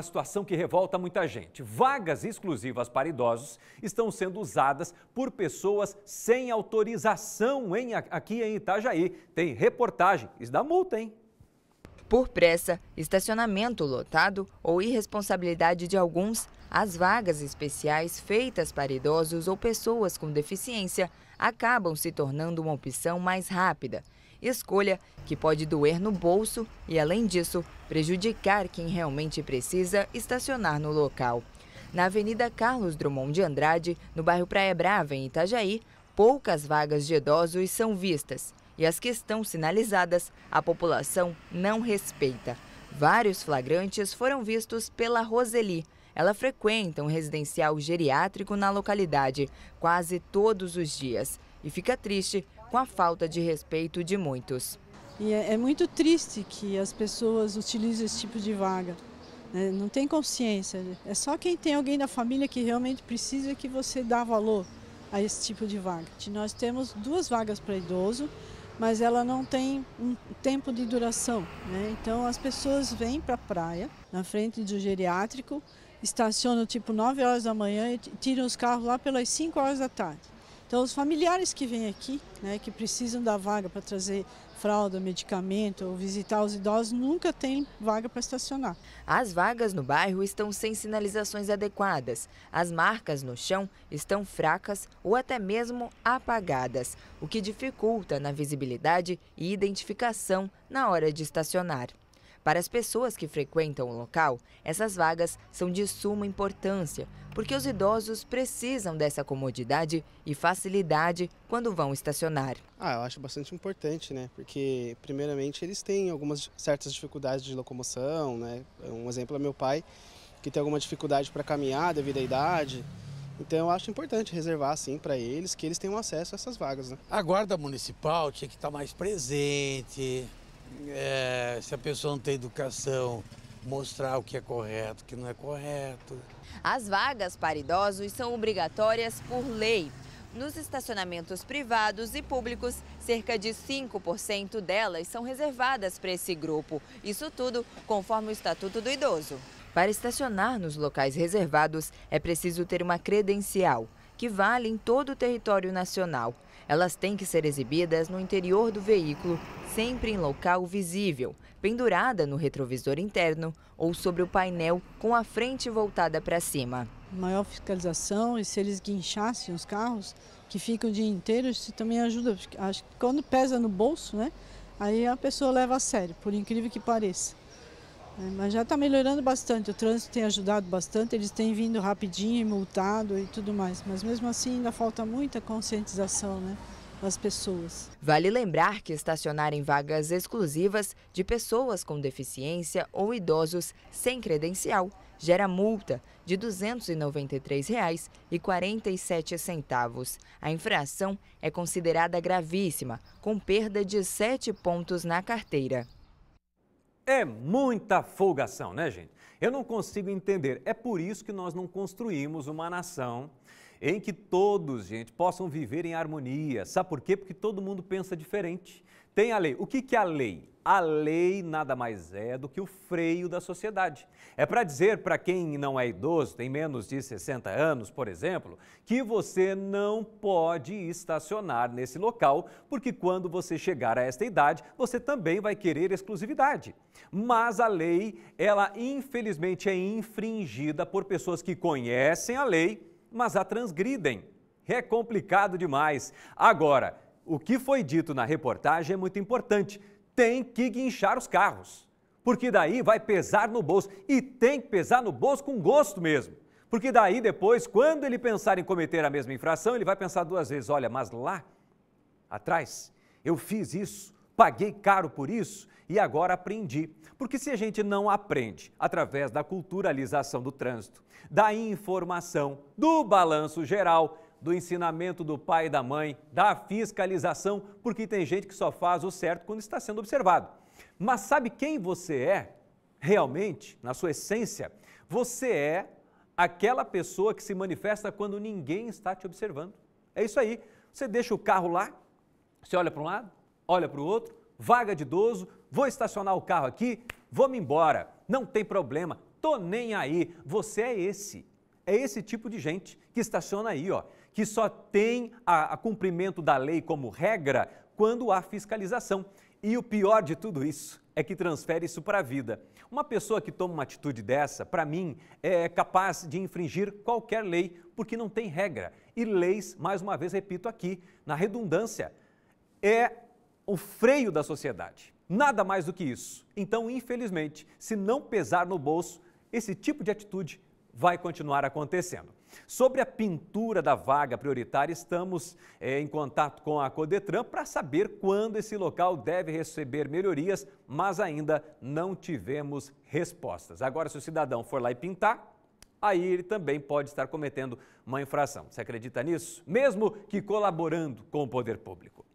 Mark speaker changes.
Speaker 1: uma situação que revolta muita gente. Vagas exclusivas para idosos estão sendo usadas por pessoas sem autorização em aqui em Itajaí. Tem reportagem. Isso dá multa, hein?
Speaker 2: Por pressa, estacionamento lotado ou irresponsabilidade de alguns, as vagas especiais feitas para idosos ou pessoas com deficiência acabam se tornando uma opção mais rápida escolha que pode doer no bolso e, além disso, prejudicar quem realmente precisa estacionar no local. Na Avenida Carlos Drummond de Andrade, no bairro Praia Brava, em Itajaí, poucas vagas de idosos são vistas e as que estão sinalizadas a população não respeita. Vários flagrantes foram vistos pela Roseli. Ela frequenta um residencial geriátrico na localidade quase todos os dias e fica triste com a falta de respeito de muitos.
Speaker 3: E é, é muito triste que as pessoas utilizem esse tipo de vaga. Né? Não tem consciência. É só quem tem alguém da família que realmente precisa que você dá valor a esse tipo de vaga. Nós temos duas vagas para idoso, mas ela não tem um tempo de duração. Né? Então as pessoas vêm para a praia, na frente do geriátrico, estacionam tipo 9 horas da manhã e tiram os carros lá pelas 5 horas da tarde. Então, os familiares que vêm aqui, né, que precisam da vaga para trazer fralda, medicamento ou visitar os idosos, nunca tem vaga para estacionar. As vagas no
Speaker 2: bairro estão sem sinalizações adequadas. As marcas no chão estão fracas ou até mesmo apagadas, o que dificulta na visibilidade e identificação na hora de estacionar. Para as pessoas que frequentam o local, essas vagas são de suma importância, porque os idosos precisam dessa comodidade e facilidade quando vão estacionar. Ah, eu acho bastante importante, né? Porque, primeiramente, eles têm algumas certas dificuldades de locomoção, né? Um exemplo é meu pai, que tem alguma dificuldade para caminhar devido à idade. Então, eu acho importante reservar, assim, para eles, que eles tenham acesso a essas vagas, né?
Speaker 1: A Guarda Municipal tinha que estar mais presente, é, se a pessoa não tem educação, mostrar o que é correto, o que não é correto.
Speaker 2: As vagas para idosos são obrigatórias por lei. Nos estacionamentos privados e públicos, cerca de 5% delas são reservadas para esse grupo. Isso tudo conforme o Estatuto do Idoso. Para estacionar nos locais reservados, é preciso ter uma credencial, que vale em todo o território nacional. Elas têm que ser exibidas no interior do veículo, sempre em local visível, pendurada no retrovisor interno ou sobre o painel
Speaker 3: com a frente voltada para cima. Maior fiscalização e se eles guinchassem os carros que ficam o dia inteiro, isso também ajuda. Acho que quando pesa no bolso, né? Aí a pessoa leva a sério, por incrível que pareça. É, mas já está melhorando bastante, o trânsito tem ajudado bastante, eles têm vindo rapidinho, e multado e tudo mais. Mas mesmo assim ainda falta muita conscientização né, das pessoas.
Speaker 2: Vale lembrar que estacionar em vagas exclusivas de pessoas com deficiência ou idosos sem credencial gera multa de R$ 293,47. A infração é considerada gravíssima, com perda de 7 pontos na carteira.
Speaker 1: É muita folgação, né, gente? Eu não consigo entender. É por isso que nós não construímos uma nação em que todos, gente, possam viver em harmonia. Sabe por quê? Porque todo mundo pensa diferente. Tem a lei. O que, que é a lei? A lei nada mais é do que o freio da sociedade. É para dizer para quem não é idoso, tem menos de 60 anos, por exemplo, que você não pode estacionar nesse local, porque quando você chegar a esta idade, você também vai querer exclusividade. Mas a lei, ela infelizmente é infringida por pessoas que conhecem a lei, mas a transgridem. É complicado demais. Agora, o que foi dito na reportagem é muito importante. Tem que guinchar os carros, porque daí vai pesar no bolso. E tem que pesar no bolso com gosto mesmo. Porque daí depois, quando ele pensar em cometer a mesma infração, ele vai pensar duas vezes: olha, mas lá atrás eu fiz isso, paguei caro por isso e agora aprendi. Porque se a gente não aprende através da culturalização do trânsito, da informação, do balanço geral, do ensinamento do pai e da mãe, da fiscalização, porque tem gente que só faz o certo quando está sendo observado. Mas sabe quem você é? Realmente, na sua essência, você é aquela pessoa que se manifesta quando ninguém está te observando. É isso aí. Você deixa o carro lá, você olha para um lado, olha para o outro, vaga de idoso, vou estacionar o carro aqui, vou-me embora. Não tem problema, tô nem aí. Você é esse é esse tipo de gente que estaciona aí, ó, que só tem a, a cumprimento da lei como regra quando há fiscalização. E o pior de tudo isso é que transfere isso para a vida. Uma pessoa que toma uma atitude dessa, para mim, é capaz de infringir qualquer lei, porque não tem regra. E leis, mais uma vez repito aqui, na redundância, é o freio da sociedade. Nada mais do que isso. Então, infelizmente, se não pesar no bolso, esse tipo de atitude vai continuar acontecendo. Sobre a pintura da vaga prioritária, estamos é, em contato com a Codetran para saber quando esse local deve receber melhorias, mas ainda não tivemos respostas. Agora, se o cidadão for lá e pintar, aí ele também pode estar cometendo uma infração. Você acredita nisso? Mesmo que colaborando com o poder público.